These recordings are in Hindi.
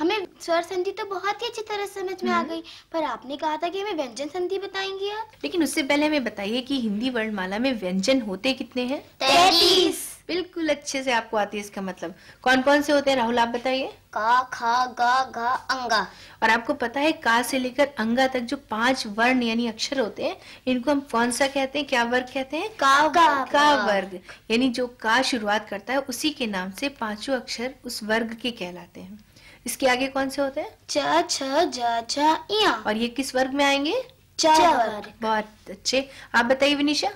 हमें स्वर संधि तो बहुत ही अच्छी तरह समझ में आ हम्म। गई पर आपने कहा था कि हमें व्यंजन संधि बताएंगे आप लेकिन उससे पहले हमें बताइए कि हिंदी वर्णमाला में व्यंजन होते कितने हैं तैतीस बिल्कुल अच्छे से आपको आती है इसका मतलब कौन कौन से होते हैं राहुल आप बताइए का खा गा घा अंगा और आपको पता है का से लेकर अंगा तक जो पांच वर्ण यानी अक्षर होते हैं इनको हम कौन सा कहते हैं क्या वर्ग कहते हैं का का, का वर्ग यानी जो का शुरुआत करता है उसी के नाम से पांचों अक्षर उस वर्ग के कहलाते हैं इसके आगे कौन से होते हैं च छ जा जा या और ये किस वर्ग में आएंगे च वर्ग बहुत अच्छे आप बताइए विनिशा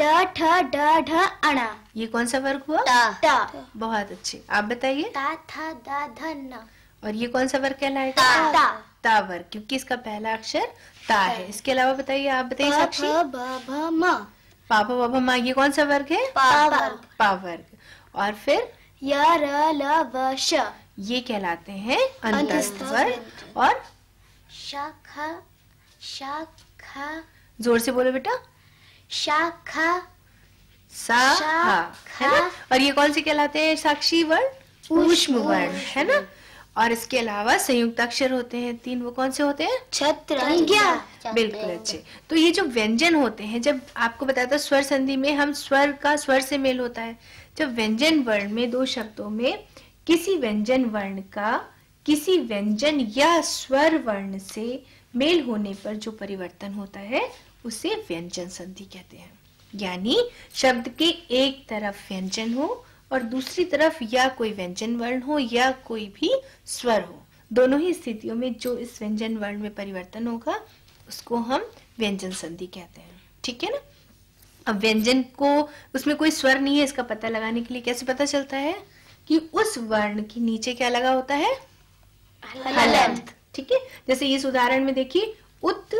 ट ठ ड ढ अणा ये कौन सा वर्ग हुआ ता, ता। बहुत अच्छे आप बताइए ता था ध न और ये कौन सा वर्ग कहलाएगा ता, ता।, वर्ग क्योंकि इसका पहला अक्षर ता है इसके अलावा बताइए आप बताइए साक्षी पापा बाबा माँ ये कौन सा वर्ग है पावर्ग वर्ग और फिर य र ल व श ये कहलाते हैं अंतस्वर और शाखा शाखा जोर से बोलो बेटा शाखा सा है ना और ये कौन से कहलाते हैं साक्षी वर्ण ऊष्म वर्ण है ना और इसके अलावा संयुक्त अक्षर होते हैं तीन वो कौन से होते हैं छत्र बिल्कुल अच्छे तो ये जो व्यंजन होते हैं जब आपको बताया था स्वर संधि में हम स्वर का स्वर से मेल होता है जब व्यंजन वर्ण में दो शब्दों में किसी व्यंजन वर्ण का किसी व्यंजन या स्वर वर्ण से मेल होने पर जो परिवर्तन होता है उसे व्यंजन संधि कहते हैं यानी शब्द के एक तरफ व्यंजन हो और दूसरी तरफ या कोई व्यंजन वर्ण हो या कोई भी स्वर हो दोनों ही स्थितियों में जो इस व्यंजन वर्ण में परिवर्तन होगा उसको हम व्यंजन संधि कहते हैं ठीक है ना अब व्यंजन को उसमें कोई स्वर नहीं है इसका पता लगाने के लिए कैसे पता चलता है कि उस वर्ण के नीचे क्या लगा होता है हलंत ठीक है जैसे इस उदाहरण में देखिए उत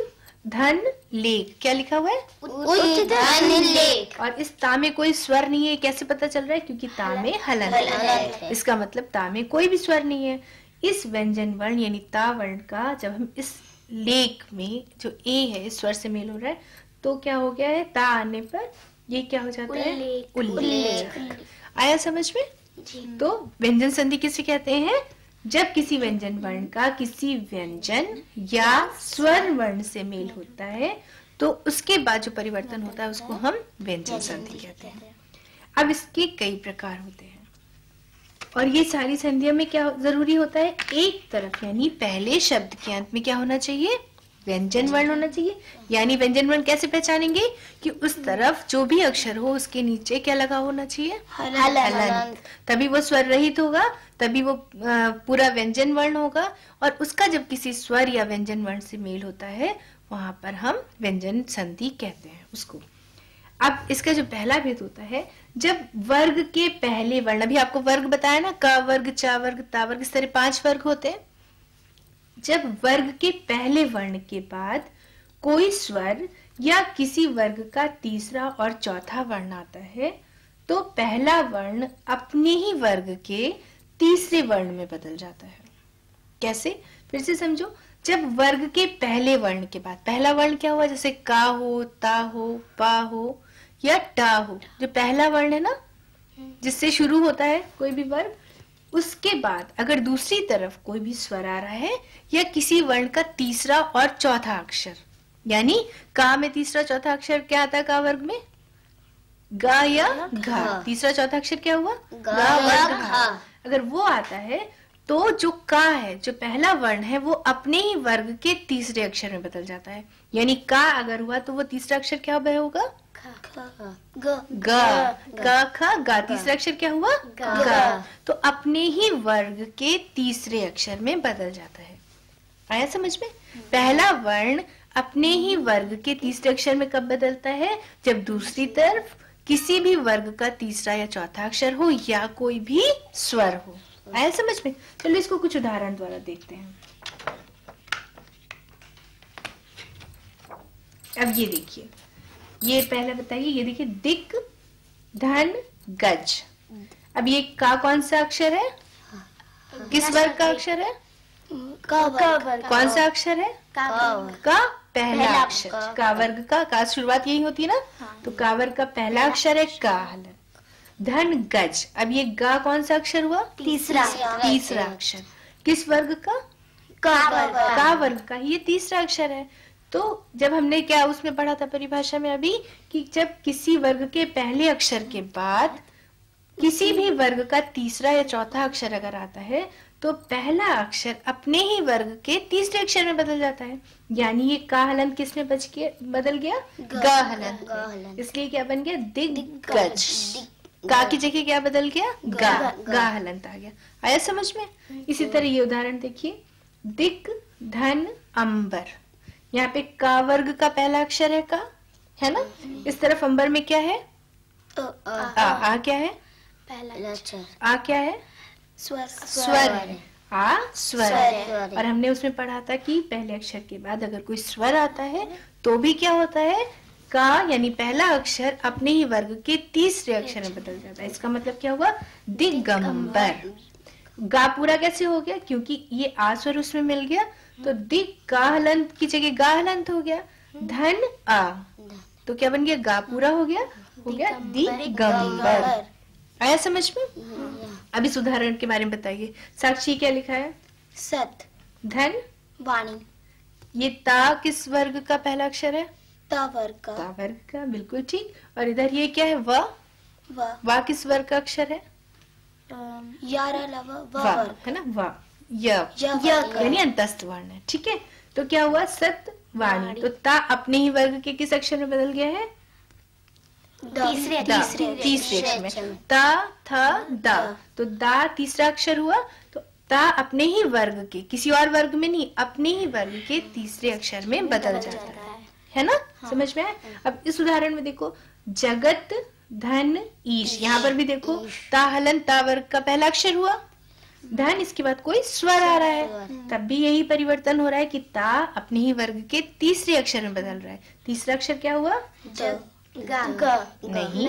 धन लेख क्या लिखा हुआ है उत धन लेख और इस ता में कोई स्वर नहीं है कैसे पता चल रहा है क्योंकि तामे में हलंत इसका मतलब ता में कोई भी स्वर नहीं है इस व्यंजन वर्ण यानी ता वर्ण का जब हम इस लेख में जो ए है इस स्वर से मेल हो रहा है तो क्या हो गया है ता आने पर ये क्या हो जाता है उल्लेख आया समझ में तो व्यंजन संधि किसे कहते हैं जब किसी व्यंजन वर्ण का किसी व्यंजन या स्वर्ण वर्ण से मेल होता है तो उसके बाद जो परिवर्तन होता है उसको हम व्यंजन संधि कहते हैं अब इसके कई प्रकार होते हैं और ये सारी संधियों में क्या जरूरी होता है एक तरफ यानी पहले शब्द के अंत में क्या होना चाहिए व्यंजन वर्ण होना चाहिए यानी व्यंजन वर्ण कैसे पहचानेंगे कि उस तरफ जो भी अक्षर हो उसके नीचे क्या लगा होना चाहिए हलंत तभी वो स्वर रहित होगा तभी वो पूरा व्यंजन वर्ण होगा और उसका जब किसी स्वर या व्यंजन वर्ण से मेल होता है वहां पर हम व्यंजन संधि कहते हैं उसको अब इसका जो पहला भेद होता है जब वर्ग के पहले वर्ण अभी आपको वर्ग बताया ना का वर्ग चा वर्ग ता वर्ग इस तरह पांच वर्ग होते हैं जब वर्ग के पहले वर्ण के बाद कोई स्वर या किसी वर्ग का तीसरा और चौथा वर्ण आता है तो पहला वर्ण अपने ही वर्ग के तीसरे वर्ण में बदल जाता है कैसे फिर से समझो जब वर्ग के पहले वर्ण के बाद पहला वर्ण क्या हुआ जैसे का हो ता हो पा हो या टा हो जो पहला वर्ण है ना जिससे शुरू होता है कोई भी वर्ग उसके बाद अगर दूसरी तरफ कोई भी स्वर आ रहा है या किसी वर्ण का तीसरा और चौथा अक्षर यानी का में तीसरा चौथा अक्षर क्या आता है का वर्ग में गा या घा तीसरा चौथा अक्षर क्या हुआ गा, गा घा अगर वो आता है तो जो का है जो पहला वर्ण है वो अपने ही वर्ग के तीसरे अक्षर में बदल जाता है यानी का अगर हुआ तो वो तीसरा अक्षर क्या होगा ग ख ग तीसरा अक्षर क्या हुआ ग तो अपने ही वर्ग के तीसरे अक्षर में बदल जाता है आया समझ में हम्म। पहला वर्ण अपने ही वर्ग के तीसरे अक्षर में कब बदलता है जब दूसरी तरफ किसी भी वर्ग का तीसरा या चौथा अक्षर हो या कोई भी स्वर हो आया समझ में चलो इसको कुछ उदाहरण द्वारा देखते हैं अब ये देखिए ये पहले बताइए ये देखिए दिक धन गज अब ये का कौन सा अक्षर है किस वर्ग का अक्षर है कौन सा अक्षर है का पहला अक्षर का वर्ग का का शुरुआत यही होती है ना हाँ। तो का वर्ग का पहला अक्षर है का धन गज अब ये गा कौन सा अक्षर हुआ तीसरा तीसरा अक्षर किस वर्ग का का वर्ग का ये तीसरा अक्षर है तो जब हमने क्या उसमें पढ़ा था परिभाषा में अभी कि जब किसी वर्ग के पहले अक्षर के बाद किसी भी वर्ग का तीसरा या चौथा अक्षर अगर आता है तो पहला अक्षर अपने ही वर्ग के तीसरे अक्षर में बदल जाता है यानी ये का हलन किस में बच के बदल गया ग हलन इसलिए क्या बन गया दिग्गज का की जगह क्या बदल गया गा गा हलंत आ गया आया समझ में इसी तरह ये उदाहरण देखिए दिग धन अंबर यहाँ पे का वर्ग का पहला अक्षर है का है ना इस तरफ अंबर में क्या है आ, आ, आ, आ क्या है पहला अक्षर आ क्या है स्वर स्वर आ स्वर और हमने उसमें पढ़ा था कि पहले अक्षर के बाद अगर कोई स्वर आता है तो भी क्या होता है का यानी पहला अक्षर अपने ही वर्ग के तीसरे अक्षर में बदल जाता है इसका मतलब क्या हुआ दिगंबर गा पूरा कैसे हो गया क्योंकि ये आ स्वर उसमें मिल गया तो दि गाहलंत की जगह गाहलंत हो गया धन आ तो क्या बन गया गा पूरा हो गया हो गया दिगंबर आया समझ में अब इस उदाहरण के बारे में बताइए साक्षी क्या लिखा है सत धन वाणी ये ता किस वर्ग का पहला अक्षर है ता वर्ग का ता वर्ग का बिल्कुल ठीक और इधर ये क्या है व वा किस वर्ग का अक्षर है यार वा, वा, वा है ना वा यानी अंतस्थ वर्ण है ठीक है तो क्या हुआ सत वाणी तो ता अपने ही वर्ग के किस अक्षर में बदल गया है तीसरे अक्षर में ता था दा तो दा तीसरा अक्षर हुआ तो ता अपने ही वर्ग के किसी और वर्ग में नहीं अपने ही वर्ग के तीसरे अक्षर में बदल जाता है है ना हाँ। समझ में आए हाँ। अब इस उदाहरण में देखो जगत धन ईश यहाँ पर भी देखो ता हलन ता वर्ग का पहला अक्षर हुआ धन इसके बाद कोई स्वर आ रहा है हम्म। तब भी यही परिवर्तन हो रहा है कि ता अपने ही वर्ग के तीसरे अक्षर में बदल रहा है तीसरा अक्षर क्या हुआ नहीं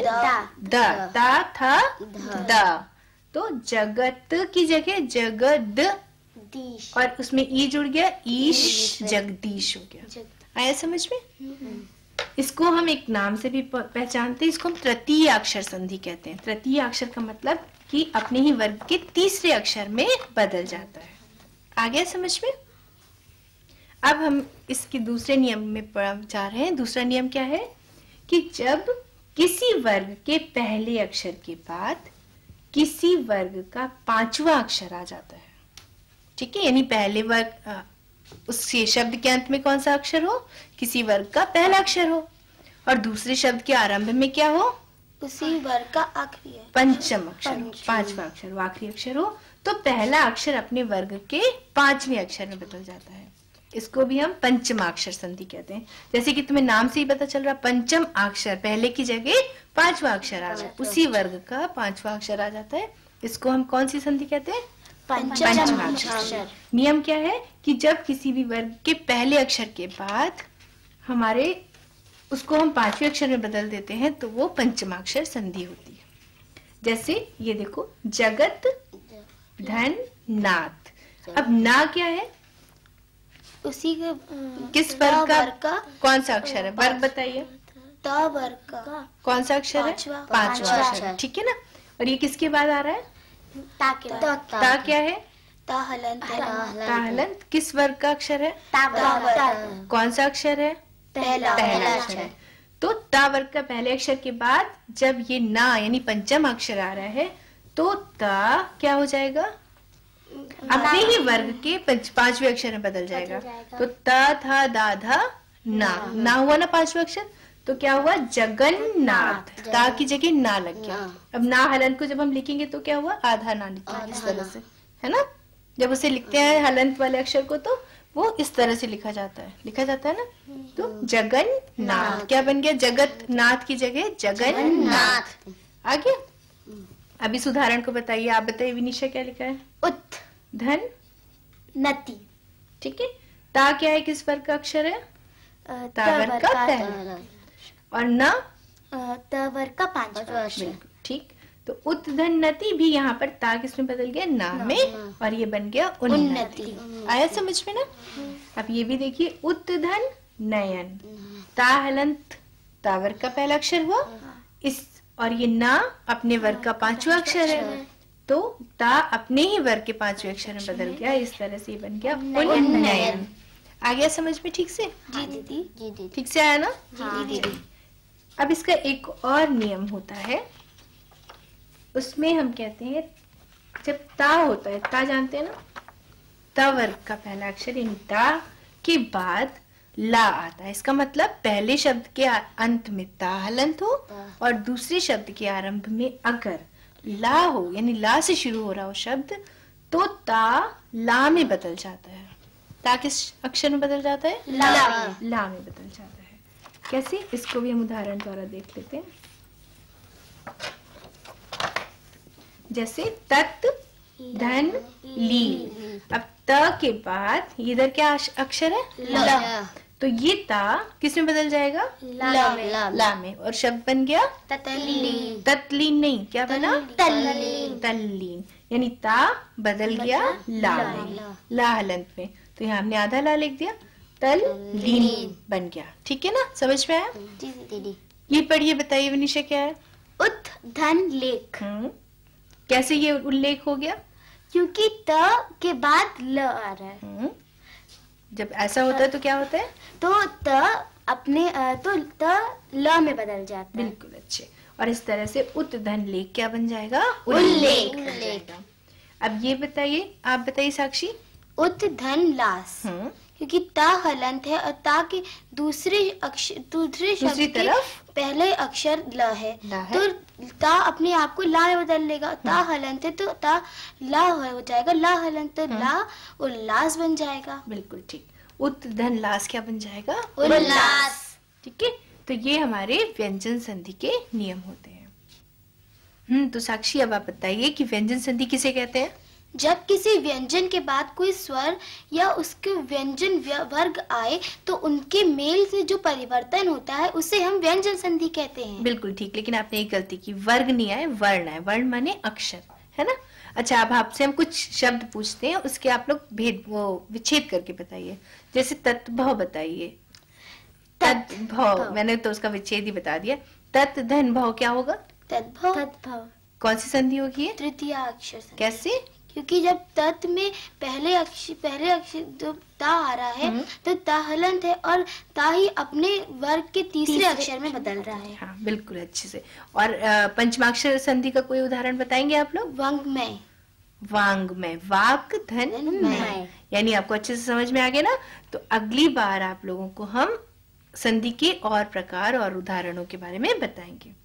द ता था द तो जगत की जगह जगद और उसमें ई जुड़ गया ईश जगदीश हो गया आया समझ में हम्म। इसको हम एक नाम से भी पहचानते हैं इसको हम तृतीय अक्षर संधि कहते हैं तृतीय अक्षर का मतलब कि अपने ही वर्ग के तीसरे अक्षर में बदल जाता है आ गया समझ में अब हम इसके दूसरे नियम में पढ़ जा रहे हैं दूसरा नियम क्या है कि जब किसी वर्ग के पहले अक्षर के बाद किसी वर्ग का पांचवा अक्षर आ जाता है ठीक है यानी पहले वर्ग उसके शब्द के अंत में कौन सा अक्षर हो किसी वर्ग का पहला अक्षर हो और दूसरे शब्द के आरंभ में क्या हो उसी वर्ग का आखिरी है पंचम अक्षर पांचवा अक्षर वो आखिरी अक्षर हो तो पहला अक्षर अपने वर्ग के पांचवें अक्षर में बदल जाता है इसको भी हम पंचमाक्षर संधि कहते हैं जैसे कि तुम्हें नाम से ही पता चल रहा पंचम अक्षर पहले की जगह पांचवा अक्षर आ जाए उसी वर्ग का पांचवा अक्षर आ जाता है इसको हम कौन सी संधि कहते हैं पंचमाक्षर नियम क्या है कि जब किसी भी वर्ग के पहले अक्षर के बाद हमारे उसको हम पांचवें अक्षर में बदल देते हैं तो वो पंचमाक्षर संधि होती है जैसे ये देखो जगत धन नाथ अब ना क्या है उसी के किस वर्ग का, का कौन सा अक्षर है वर्ग बताइए कौन सा अक्षर है पांचवा अक्षर ठीक है ना और ये किसके बाद आ रहा है ता, ता, ता, ता क्या है ताहलंत किस वर्ग का अक्षर है कौन सा अक्षर है पहला पहला अक्षर तो ता वर्ग का पहले अक्षर के बाद जब ये ना यानी पंचम अक्षर आ रहा है तो ता क्या हो जाएगा अपने ही वर्ग के पांचवें अक्षर में बदल जाएगा, तो त था दा धा ना ना हुआ ना पांचवा अक्षर तो क्या हुआ जगन्नाथ ता की जगह ना लग गया अब ना हलन को जब हम लिखेंगे तो क्या हुआ आधा ना लिखा इस तरह से है ना जब उसे लिखते हैं हलंत वाले अक्षर को तो वो इस तरह से लिखा जाता है लिखा जाता है ना तो हम्म। जगन नाथ क्या बन गया जगत नाथ की जगह जगन नाथ आ गया हम्म। अभी सुधारण को बताइए आप बताइए विनिशा क्या लिखा है उत धन नती ठीक है ता क्या है किस पर का अक्षर है तावर का और न तवर का पांचवा अक्षर तो उत्धन्नति भी यहाँ पर ता किसमें बदल गया ना में और ये बन गया उन्नति आया समझ में ना अब ये भी देखिए उत्धन नयन हम्म। ता हलंत ता वर्ग का पहला अक्षर हुआ हाँ। इस और ये ना अपने वर्ग का हाँ, पांचवा अक्षर है तो ता अपने ही वर्ग के पांचवे अक्षर में बदल गया इस तरह से ये बन गया उन्नयन आ गया समझ में ठीक से जी दीदी ठीक से आया ना जी दीदी अब इसका एक और नियम होता है उसमें हम कहते हैं जब ता होता है ता जानते हैं ना ता वर्ग का पहला अक्षर इन ता के बाद ला आता है इसका मतलब पहले शब्द के अंत में ता हलंत हो और दूसरे शब्द के आरंभ में अगर ला हो यानी ला से शुरू हो रहा हो शब्द तो ता ला में बदल जाता है ता किस अक्षर में बदल जाता है ला ला में बदल जाता है कैसे इसको भी हम उदाहरण द्वारा देख लेते हैं जैसे तत् धन ली अब त के बाद इधर क्या अक्षर है ल तो ये ता किस में बदल जाएगा ला में ला में और शब्द बन गया तत्लीन तत्लीन नहीं क्या बना तल्लीन तल्लीन यानी ता बदल गया ला में ला हलंत में तो यहाँ हमने आधा ला लिख दिया तल लीन बन गया ठीक है ना समझ में आया ये पढ़िए बताइए विनिशा क्या है उत् धन लेख हम्म। कैसे ये उल्लेख हो गया क्योंकि त के बाद ल आ रहा है हम्म। जब ऐसा होता है तो क्या होता है तो त अपने तो त ल में बदल जाता है बिल्कुल अच्छे और इस तरह से उत धन लेख क्या बन जाएगा उल्लेख अब ये बताइए आप बताइए साक्षी उत धन लास हम्म। क्योंकि ता हलंत है और ता के दूसरे अक्षर दूसरे शब्द के पहले अक्षर ल है, है। तो ता अपने आप को ला में बदल लेगा ता हम्म। हलंत है तो ता ला हो जाएगा ला हलंत तो ला हम्म। और लास बन जाएगा बिल्कुल ठीक उत्तर धन लास क्या बन जाएगा उल्लास ठीक है तो ये हमारे व्यंजन संधि के नियम होते हैं हम्म तो साक्षी अब आप बताइए कि व्यंजन संधि किसे कहते हैं जब किसी व्यंजन के बाद कोई स्वर या उसके व्यंजन वर्ग आए तो उनके मेल से जो परिवर्तन होता है उसे हम व्यंजन संधि कहते हैं बिल्कुल ठीक लेकिन आपने एक गलती की वर्ग नहीं आए वर्ण आए वर्ण माने अक्षर है ना अच्छा अब आपसे हम कुछ शब्द पूछते हैं उसके आप लोग भेद वो विच्छेद करके बताइए जैसे तत्भव बताइए तत्भव मैंने तो उसका विच्छेद ही बता दिया तत् धन भाव क्या होगा तत्भव तत्भव कौन सी संधि होगी तृतीय अक्षर कैसे क्योंकि जब तत् में पहले अक्षर पहले अक्षर जो ता आ रहा है हम्म। तो ता हलंत है और ता ही अपने वर्ग के तीसरे, तीसरे अक्षर में बदल रहा है हाँ, बिल्कुल अच्छे से और पंचमाक्षर संधि का कोई उदाहरण बताएंगे आप लोग वांग में वाक धन यानी आपको अच्छे से समझ में आ गया ना तो अगली बार आप लोगों को हम संधि के और प्रकार और उदाहरणों के बारे में बताएंगे